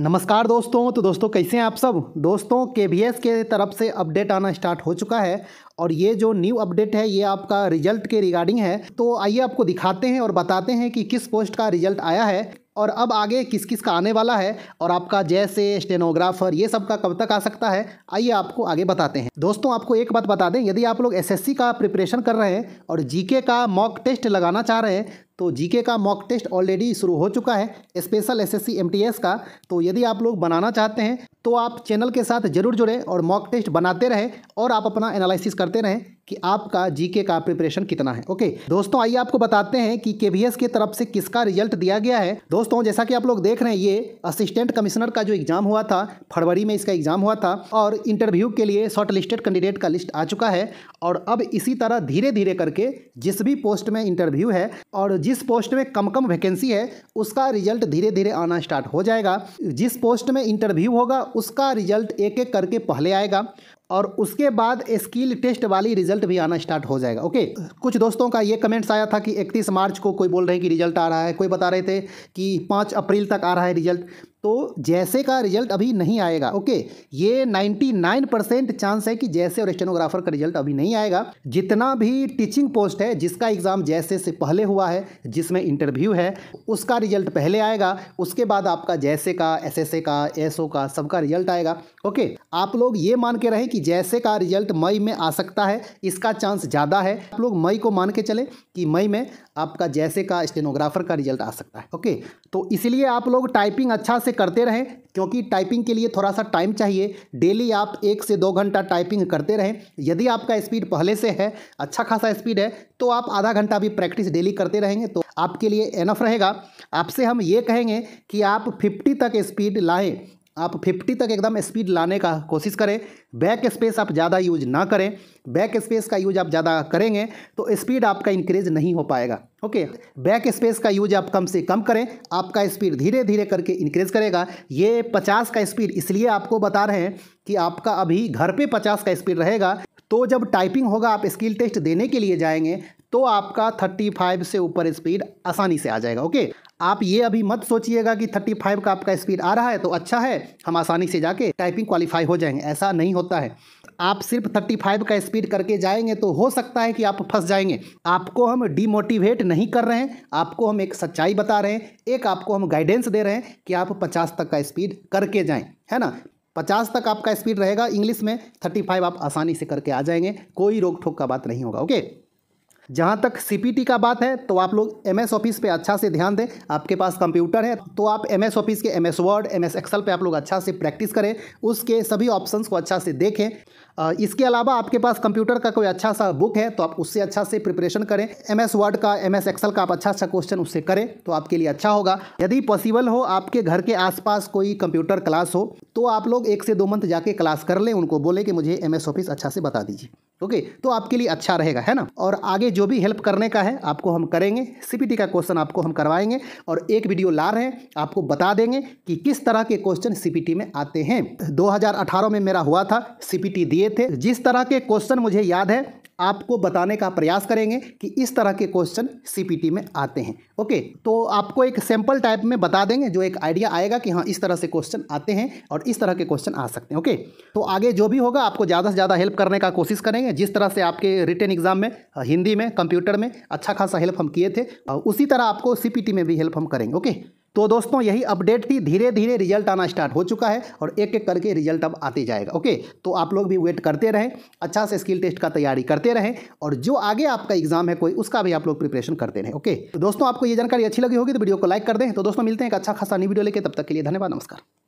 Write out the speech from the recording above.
नमस्कार दोस्तों तो दोस्तों कैसे हैं आप सब दोस्तों के बी एस के तरफ से अपडेट आना स्टार्ट हो चुका है और ये जो न्यू अपडेट है ये आपका रिजल्ट के रिगार्डिंग है तो आइए आपको दिखाते हैं और बताते हैं कि किस पोस्ट का रिजल्ट आया है और अब आगे किस किस का आने वाला है और आपका जैसे स्टेनोग्राफर ये सब का कब तक आ सकता है आइए आपको आगे बताते हैं दोस्तों आपको एक बात बता दें यदि आप लोग एसएससी का प्रिपरेशन कर रहे हैं और जीके का मॉक टेस्ट लगाना चाह रहे हैं तो जीके का मॉक टेस्ट ऑलरेडी शुरू हो चुका है स्पेशल एसएससी एमटीएस का तो यदि आप लोग बनाना चाहते हैं तो आप चैनल के साथ जरूर जुड़ें और मॉक टेस्ट बनाते रहें और आप अपना एनालिसिस करते रहें कि आपका जीके का प्रिपरेशन कितना है ओके दोस्तों आइए आपको बताते हैं कि एस के तरफ से किसका रिजल्ट दिया गया है दोस्तों जैसा कि आप लोग देख रहे हैं ये असिस्टेंट कमिश्नर का जो एग्जाम हुआ था फरवरी में इसका एग्जाम हुआ था और इंटरव्यू के लिए शॉर्ट लिस्टेड कैंडिडेट का लिस्ट आ चुका है और अब इसी तरह धीरे धीरे करके जिस भी पोस्ट में इंटरव्यू है और जिस पोस्ट में कम कम वैकेंसी है उसका रिजल्ट धीरे धीरे आना स्टार्ट हो जाएगा जिस पोस्ट में इंटरव्यू होगा उसका रिजल्ट एक एक करके पहले आएगा और उसके बाद स्किल टेस्ट वाली रिजल्ट भी आना स्टार्ट हो जाएगा ओके कुछ दोस्तों का ये कमेंट्स आया था कि 31 मार्च को कोई बोल रहे हैं कि रिजल्ट आ रहा है कोई बता रहे थे कि 5 अप्रैल तक आ रहा है रिजल्ट तो जैसे का रिजल्ट अभी नहीं आएगा ओके ये 99 परसेंट चांस है कि जैसे और स्टेनोग्राफर का रिजल्ट अभी नहीं आएगा जितना भी टीचिंग पोस्ट है जिसका एग्ज़ाम जैसे से पहले हुआ है जिसमें इंटरव्यू है उसका रिजल्ट पहले आएगा उसके बाद आपका जैसे का एसएसए का एसओ का सबका रिजल्ट आएगा ओके आप लोग ये मान के रहें कि जैसे का रिजल्ट मई में आ सकता है इसका चांस ज़्यादा है आप लोग मई को मान के चले कि मई में आपका जैसे का स्टेनोग्राफर का रिजल्ट आ सकता है ओके तो इसलिए आप लोग टाइपिंग अच्छा से से करते रहें क्योंकि टाइपिंग के लिए थोड़ा सा टाइम चाहिए डेली आप एक से दो घंटा टाइपिंग करते रहें यदि आपका स्पीड पहले से है अच्छा खासा स्पीड है तो आप आधा घंटा भी प्रैक्टिस डेली करते रहेंगे तो आपके लिए एनफ रहेगा आपसे हम ये कहेंगे कि आप फिफ्टी तक स्पीड लाएँ आप 50 तक एकदम स्पीड लाने का कोशिश करें बैक स्पेस आप ज़्यादा यूज ना करें बैक स्पेस का यूज आप ज़्यादा करेंगे तो स्पीड आपका इंक्रीज नहीं हो पाएगा ओके बैक स्पेस का यूज आप कम से कम करें आपका स्पीड धीरे धीरे करके इंक्रीज करेगा ये 50 का स्पीड इसलिए आपको बता रहे हैं कि आपका अभी घर पर पचास का स्पीड रहेगा तो जब टाइपिंग होगा आप स्किल टेस्ट देने के लिए जाएंगे तो आपका 35 से ऊपर स्पीड आसानी से आ जाएगा ओके आप ये अभी मत सोचिएगा कि 35 का आपका स्पीड आ रहा है तो अच्छा है हम आसानी से जाके टाइपिंग क्वालिफाई हो जाएंगे ऐसा नहीं होता है आप सिर्फ 35 का स्पीड करके जाएंगे तो हो सकता है कि आप फंस जाएंगे आपको हम डिमोटिवेट नहीं कर रहे हैं आपको हम एक सच्चाई बता रहे हैं एक आपको हम गाइडेंस दे रहे हैं कि आप पचास तक का स्पीड करके जाएँ है ना पचास तक आपका स्पीड रहेगा इंग्लिश में थर्टी फाइव आप आसानी से करके आ जाएंगे कोई रोक ठोक का बात नहीं होगा ओके जहाँ तक सी का बात है तो आप लोग एस ऑफिस पर अच्छा से ध्यान दें आपके पास कंप्यूटर है तो आप एस ऑफिस के M S Word S Excel पर आप लोग अच्छा से प्रैक्टिस करें उसके सभी ऑप्शंस को अच्छा से देखें इसके अलावा आपके पास कंप्यूटर का कोई अच्छा सा बुक है तो आप उससे अच्छा से प्रिपरेशन करें एम एस वर्ड का एम एस एक्सल का आप अच्छा अच्छा क्वेश्चन उससे करें तो आपके लिए अच्छा होगा यदि पॉसिबल हो आपके घर के आसपास कोई कंप्यूटर क्लास हो तो आप लोग एक से दो मंथ जाके क्लास कर लें उनको बोले कि मुझे एम एस ऑफिस अच्छा से बता दीजिए ओके तो आपके लिए अच्छा रहेगा है ना और आगे जो भी हेल्प करने का है आपको हम करेंगे सीपीटी का क्वेश्चन आपको हम करवाएंगे और एक वीडियो ला रहे हैं आपको बता देंगे कि किस तरह के क्वेश्चन सीपीटी में आते हैं 2018 में मेरा हुआ था सीपीटी दिए थे जिस तरह के क्वेश्चन मुझे याद है आपको बताने का प्रयास करेंगे कि इस तरह के क्वेश्चन सी में आते हैं ओके तो आपको एक सैम्पल टाइप में बता देंगे जो एक आइडिया आएगा कि हाँ इस तरह से क्वेश्चन आते हैं और इस तरह के क्वेश्चन आ सकते हैं ओके तो आगे जो भी होगा आपको ज़्यादा से ज़्यादा हेल्प करने का कोशिश करेंगे जिस तरह से आपके रिटर्न एग्जाम में हिंदी में कंप्यूटर में अच्छा खासा हेल्प हम किए थे उसी तरह आपको सी में भी हेल्प हम करेंगे ओके तो दोस्तों यही अपडेट थी धीरे धीरे रिजल्ट आना स्टार्ट हो चुका है और एक एक करके रिजल्ट अब आते जाएगा ओके तो आप लोग भी वेट करते रहें अच्छा से स्किल टेस्ट का तैयारी करते रहें और जो आगे आपका एग्जाम है कोई उसका भी आप लोग प्रिपरेशन करते रहें ओके तो दोस्तों आपको ये जानकारी अच्छी लगी होगी तो वीडियो को लाइक कर दें तो दोस्तों मिलते हैं एक अच्छा खासा नहीं वीडियो लेके तब तक के लिए धन्यवाद नमस्कार